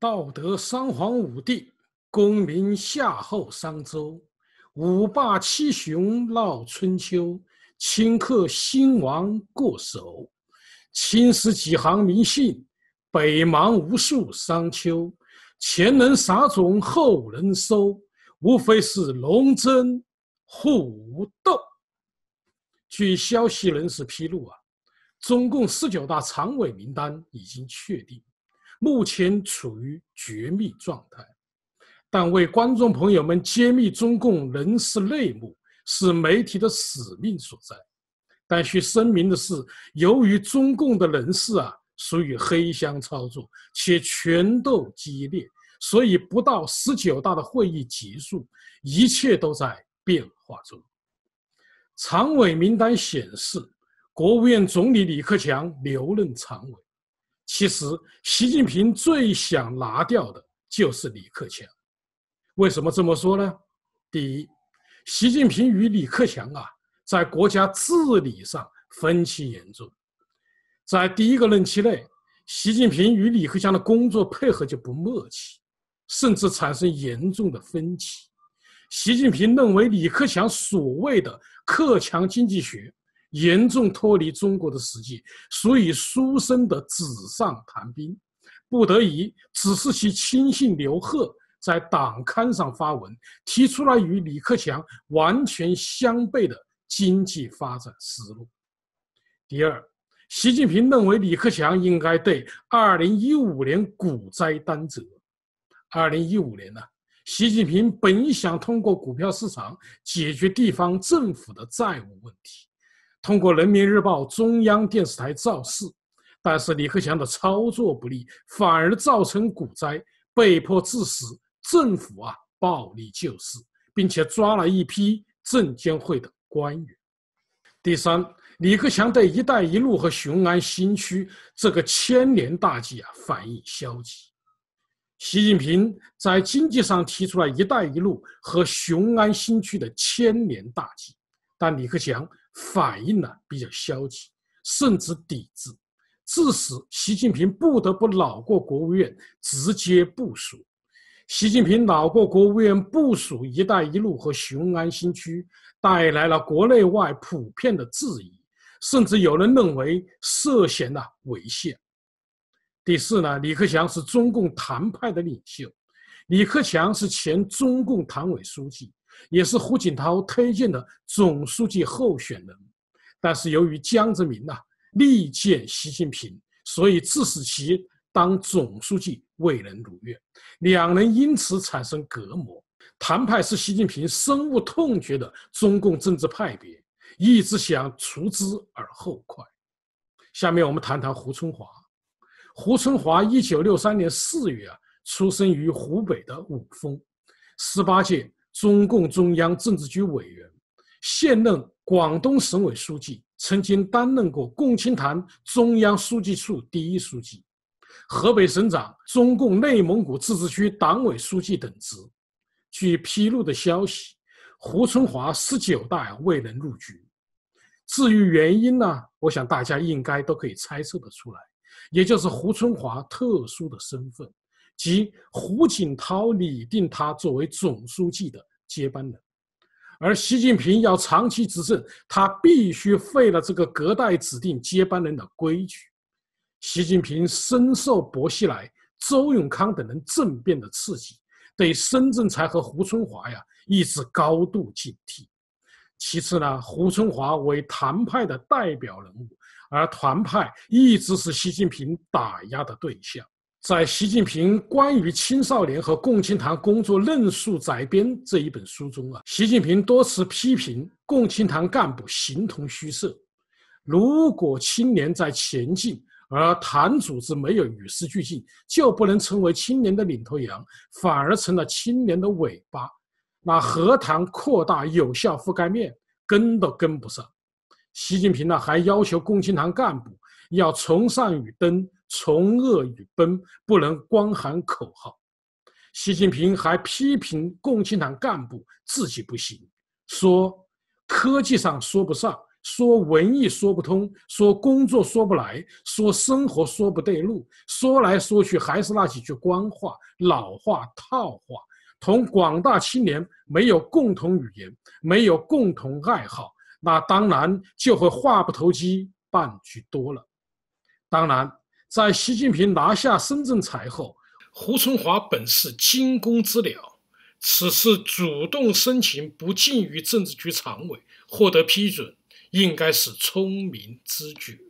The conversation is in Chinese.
道德三皇五帝，功名夏后商周，五霸七雄闹春秋，顷刻兴亡过手。青史几行名姓，北邙无数商丘。前人撒种，后人收，无非是龙争虎斗。据消息人士披露啊，中共十九大常委名单已经确定。目前处于绝密状态，但为观众朋友们揭秘中共人事内幕是媒体的使命所在。但需声明的是，由于中共的人事啊属于黑箱操作，且权斗激烈，所以不到十九大的会议结束，一切都在变化中。常委名单显示，国务院总理李克强留任常委。其实，习近平最想拿掉的就是李克强。为什么这么说呢？第一，习近平与李克强啊，在国家治理上分歧严重。在第一个任期内，习近平与李克强的工作配合就不默契，甚至产生严重的分歧。习近平认为李克强所谓的“克强经济学”。严重脱离中国的实际，所以书生的纸上谈兵。不得已，只是其亲信刘鹤在党刊上发文，提出了与李克强完全相悖的经济发展思路。第二，习近平认为李克强应该对2015年股灾担责。2015年呢，习近平本想通过股票市场解决地方政府的债务问题。通过人民日报、中央电视台造势，但是李克强的操作不力，反而造成股灾，被迫致使政府啊暴力救市，并且抓了一批证监会的官员。第三，李克强对“一带一路”和雄安新区这个千年大计啊，反应消极。习近平在经济上提出了一带一路和雄安新区的千年大计，但李克强。反应呢比较消极，甚至抵制，致使习近平不得不绕过国务院直接部署。习近平绕过国务院部署“一带一路”和雄安新区，带来了国内外普遍的质疑，甚至有人认为涉嫌呐违宪。第四呢，李克强是中共谈派的领袖，李克强是前中共唐委书记。也是胡锦涛推荐的总书记候选人，但是由于江泽民呐力荐习近平，所以致使其当总书记未能如愿，两人因此产生隔膜。谭派是习近平深恶痛绝的中共政治派别，一直想除之而后快。下面我们谈谈胡春华。胡春华，1963年4月啊，出生于湖北的武峰，十八届。中共中央政治局委员、现任广东省委书记，曾经担任过共青团中央书记处第一书记、河北省长、中共内蒙古自治区党委书记等职。据披露的消息，胡春华十九大未能入局。至于原因呢？我想大家应该都可以猜测得出来，也就是胡春华特殊的身份。即胡锦涛拟定他作为总书记的接班人，而习近平要长期执政，他必须废了这个隔代指定接班人的规矩。习近平深受薄熙来、周永康等人政变的刺激，对孙政才和胡春华呀一直高度警惕。其次呢，胡春华为团派的代表人物，而团派一直是习近平打压的对象。在习近平关于青少年和共青团工作论述摘编这一本书中啊，习近平多次批评共青团干部形同虚设。如果青年在前进，而团组织没有与时俱进，就不能成为青年的领头羊，反而成了青年的尾巴。那何谈扩大有效覆盖面？跟都跟不上。习近平呢，还要求共青团干部要崇尚与登。从恶与奔不能光喊口号。习近平还批评共青团干部自己不行，说科技上说不上，说文艺说不通，说工作说不来，说生活说不对路，说来说去还是那几句官话、老话、套话，同广大青年没有共同语言，没有共同爱好，那当然就会话不投机半句多了。当然。在习近平拿下深圳财后，胡春华本是惊弓之鸟，此次主动申请不进于政治局常委，获得批准，应该是聪明之举。